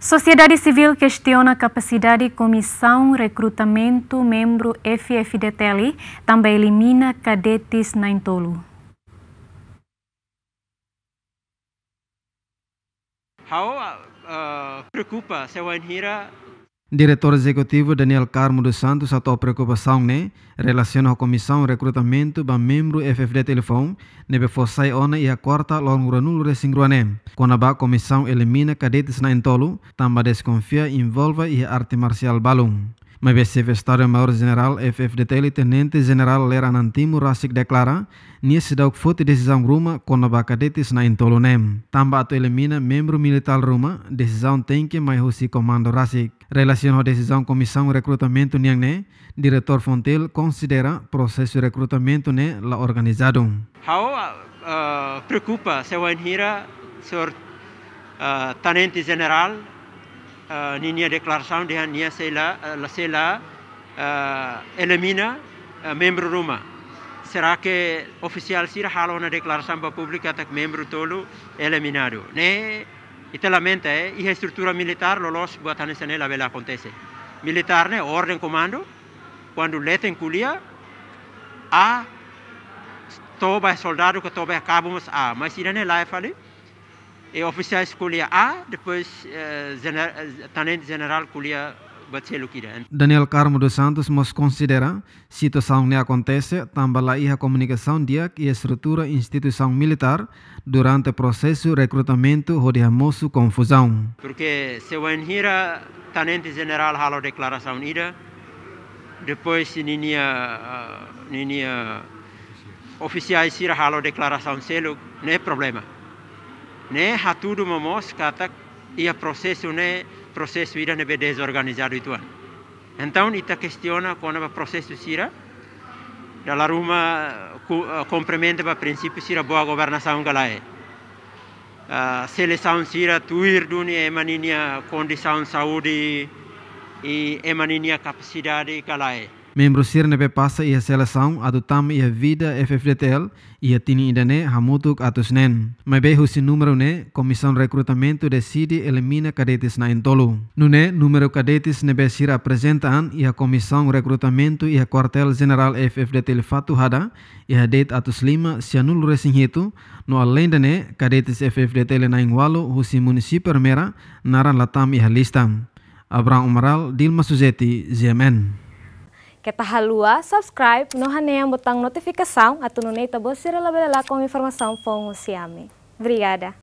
Sociedade Civil questiona a capacidade comissão, recrutamento, membro FFDTL, também elimina cadetes na Intolo. How uh, ah, preocupa se Anhira Diretor Executivo Daniel Carmo dos Santos atou preocupação né, relacionada à comissão de recrutamento para membro FFD Telefone, nebe forçai ona e a quarta longo granulo de singruané. Quando a comissão elimina cadetes na entolo, também desconfia envolva e arte marcial balum. Mas secretário Major-General FFDTL e Tenente-General Leranan Timur Rasik declara Nia sedauk foto decisão Roma quando bacadetes na intolonem. Tamba ato elimina membro militar Roma, decisão tem que mais hosi comando Rasik. ho à decisão comissão recrutamento niang ne, diretor Fontel considera processo recrutamento ne la organizado. How uh, preocupa se hira senhor uh, Tenente-General Eh, ni nia declaración... de que se eh, la sela eh, elimina membro ruma será que oficial sira halo una una ba pública tak miembro tolo eliminado ...y te lamenta eh e estructura militar no los sene la vela acontece militar orden comando ...cuando le culia a toba soldado que toba cabos a mas E oficiais kuliah A, depois eh, eh, tenente general tenente general kuliah Daniel Carmo dos Santos nos considera situação que acontece também lá a comunicação dia e estrutura instituição militar durante o processo de recrutamento rodeamoso confusão. Porque se o engenheiro tenente general halo declaração ida, depois ninia, ninia eh, oficiais halo declaração selo, não é problema né hatudu momos kata o processo né processo ira nebe desorganizado ituan então ita questiona quando o processo sira dalla ruma complementa o princípio sira boa governação galae a seleção sira tuir duni emaninia condição saúde e emaninia capacidade galae Membro sirne pasa passa ia seleção atu tam ia vida FFDTL ia tini idane hamutuk atus nen. Mai husi numero ne comissão recrutamento decide elimina cadetes na entolo. Nune numero cadetes ne be presentan apresentaan ia comissão recrutamento ia quartel general FFDTL fatu hada ia det atus lima sianul resinghetu no além dane cadetes FFDTL na ingwalo husi municipio mera naran latam ia lista. Abraham Umaral, Dilma Suzeti, ZMN. Kita tá halua, subscribe, no haneang botão notificação, atuno neita bocira labela com informação fong siame. Obrigada.